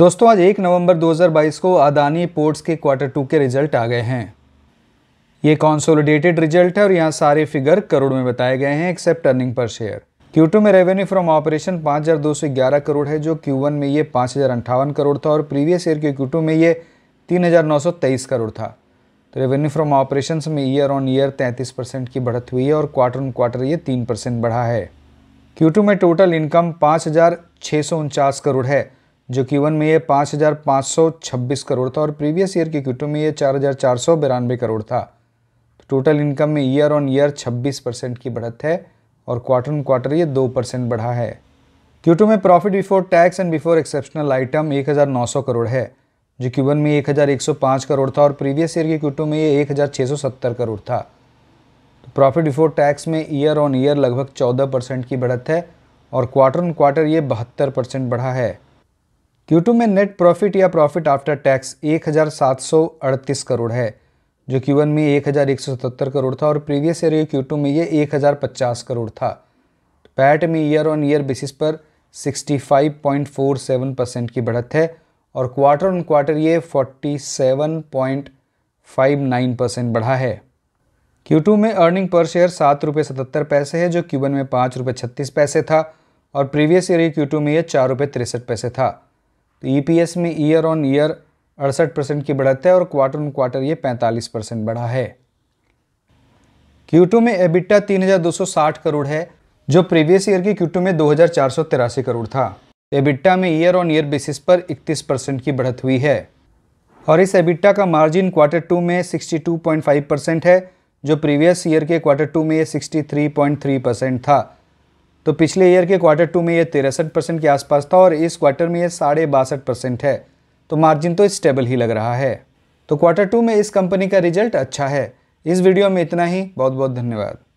दोस्तों आज एक नवंबर 2022 को अदानी पोर्ट्स के क्वार्टर टू के रिजल्ट आ गए हैं ये कॉन्सोलिडेटेड रिजल्ट है और यहाँ सारे फिगर करोड़ में बताए गए हैं except earning per share Q में रेवेन्यू फ्रॉम ऑपरेशन 5,211 करोड़ है जो क्यू में ये पाँच करोड़ था और प्रीवियस ईयर के क्यू में ये 3,923 करोड़ था तो रेवेन्यू फ्रॉम ऑपरेशन में ईयर ऑन ईयर 33 परसेंट की बढ़त हुई है और क्वार्टर ऑन क्वार्टर ये 3 परसेंट बढ़ा है क्यू में टोटल इनकम पाँच करोड़ है जो क्यू वन में ये पाँच हज़ार पाँच सौ छब्बीस करोड़ था और प्रीवियस ईयर के क्यू टू में ये चार हज़ार चार सौ बिरानवे करोड़ था तो टोटल इनकम में ईयर ऑन ईयर छब्बीस परसेंट की बढ़त है और क्वार्टर ऑन क्वार्टर ये दो परसेंट बढ़ा है क्यू टू में profit before tax and before exceptional item एक हज़ार नौ सौ करोड़ है जो क्यू वन में एक हज़ार एक सौ पाँच करोड़ था और प्रीवियस ईयर के क्यू टू में ये एक हज़ार छः सौ सत्तर करोड़ था तो प्रॉफिट बिफोर टैक्स में ईयर ऑन ईयर लगभग चौदह परसेंट की बढ़त है और क्वार्टर ऑन क्वार्टर ये बहत्तर परसेंट बढ़ा है Q2 में नेट प्रॉफिट या प्रॉफिट आफ्टर टैक्स 1738 करोड़ है जो Q1 में 1177 करोड़ था और प्रीवियस ईयर Q2 में ये 1050 करोड़ था पैट में ईयर ऑन ईयर बेसिस पर 65.47 परसेंट की बढ़त है और क्वार्टर ऑन क्वार्टर ये 47.59 परसेंट बढ़ा है Q2 में अर्निंग पर शेयर सात रुपये सतहत्तर पैसे है जो Q1 में पाँच रुपये छत्तीस पैसे था और प्रीवियस ईयर Q2 में यह चार रुपये तिरसठ पैसे था तो ईपीएस e में ईयर ऑन ईयर अड़सठ परसेंट की बढ़त है और क्वार्टर ऑन क्वार्टर ये 45 परसेंट बढ़ा है क्यूटो में एबिटा 3,260 करोड़ है जो प्रीवियस ईयर के क्यूटो में दो करोड़ था एबिटा में ईयर ऑन ईयर बेसिस पर इकतीस परसेंट की बढ़त हुई है और इस एबिटा का मार्जिन क्वार्टर टू में सिक्सटी परसेंट है जो प्रीवियस ईयर के क्वार्टर टू में 63.3 परसेंट था तो पिछले ईयर के क्वार्टर टू में ये तिरसठ परसेंट के आसपास था और इस क्वार्टर में ये साढ़े बासठ परसेंट है तो मार्जिन तो स्टेबल ही लग रहा है तो क्वार्टर टू में इस कंपनी का रिजल्ट अच्छा है इस वीडियो में इतना ही बहुत बहुत धन्यवाद